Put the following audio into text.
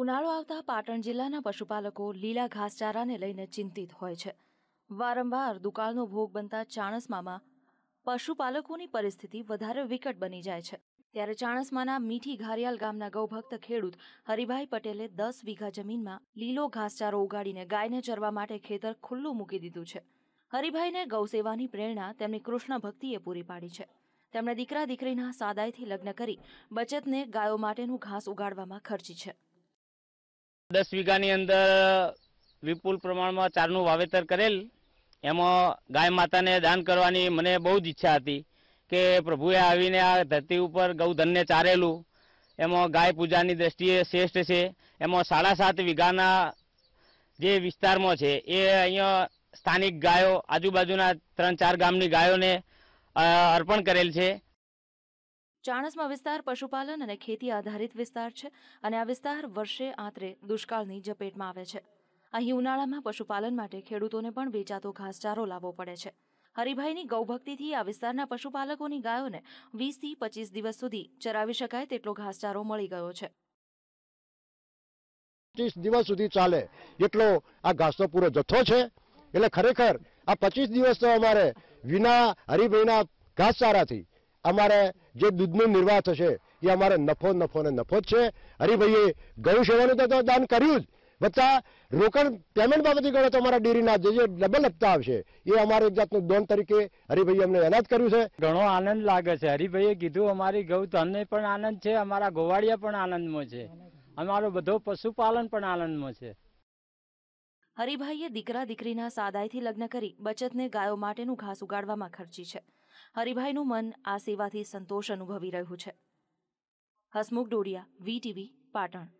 ઉનાળો આવતા પાટણ જિલ્લાના પશુપાલકો લીલા ઘાસચારાને લઈને ચિંતિત હોય છે વારંવાર દુકાળનો ભોગ બનતા ચાણસમામાં પશુપાલકોની પરિસ્થિતિ વધારે વિકટ બની જાય છે ત્યારે ચાણસમાના મીઠી ઘારિયાલ ગામના ગૌભક્ત ખેડૂત હરિભાઈ પટેલે દસ વીઘા જમીનમાં લીલો ઘાસચારો ઉગાડીને ગાયને ચરવા માટે ખેતર ખુલ્લું મૂકી દીધું છે હરિભાઈને ગૌસેવાની પ્રેરણા તેમની કૃષ્ણ ભક્તિએ પૂરી પાડી છે તેમણે દીકરા દીકરીના સાદાઈથી લગ્ન કરી બચતને ગાયો માટેનું ઘાસ ઉગાડવામાં ખર્ચી છે દસ વીઘાની અંદર વિપુલ પ્રમાણમાં ચારનું વાવેતર કરેલ એમાં ગાય માતાને દાન કરવાની મને બહુ જ ઈચ્છા હતી કે પ્રભુએ આવીને આ ધરતી ઉપર ગૌધનને ચારેલું એમાં ગાય પૂજાની દ્રષ્ટિએ શ્રેષ્ઠ છે એમાં સાડા સાત વીઘાના જે વિસ્તારમાં છે એ અહીંયા સ્થાનિક ગાયો આજુબાજુના ત્રણ ચાર ગામની ગાયોને અર્પણ કરેલ છે ચાણસમાં વિસ્તાર પશુપાલન અને ખેતી આધારિત વિસ્તાર છે અને આ વિસ્તાર વર્ષે આંતરે દુષ્કાળની ઝપેટમાં આવે છે અહીં ઉનાળામાં પશુપાલન માટે ખેડૂતોને પણ વેચાતો ઘાસચારો લાવવો પડે છે હરિભાઈની ગૌભક્તિથી આ વિસ્તારના પશુપાલકોની ગાયોને વીસથી પચીસ દિવસ સુધી ચરાવી શકાય તેટલો ઘાસચારો મળી ગયો છે પચીસ દિવસ સુધી ચાલે એટલો આ ઘાસનો પૂરો જથ્થો છે એટલે ખરેખર આ પચીસ દિવસ તો અમારે વિના હરિભાઈના ઘાસચારાથી અમારે જે દૂધનો નિર્વાહ થશે એ અમારે નફો નફો ને નફો જ છે હરિભાઈએ ગૌ સેવાનું તો દાન કર્યું જ વત્તા રોકાણ પેમેન્ટ બાબતે ગણો તો અમારા ડેરીના જે ડબલ હપ્તા આવશે એ અમારે જાતનું દોન તરીકે હરિભાઈ અમને એનાજ કર્યું છે ઘણો આનંદ લાગે છે હરિભાઈએ કીધું અમારી ગૌ તમને પણ આનંદ છે અમારા ગોવાળિયા પણ આનંદમાં છે અમારો બધો પશુપાલન પણ આનંદમાં છે હરિભાઈએ દીકરા દીકરીના સાદાઈથી લગ્ન કરી બચતને ગાયો માટેનું ઘાસ ઉગાડવામાં ખર્ચી છે હરિભાઈનું મન આ સેવાથી સંતોષ અનુભવી રહ્યું છે હસમુખ ડોડિયા વીટીવી પાટણ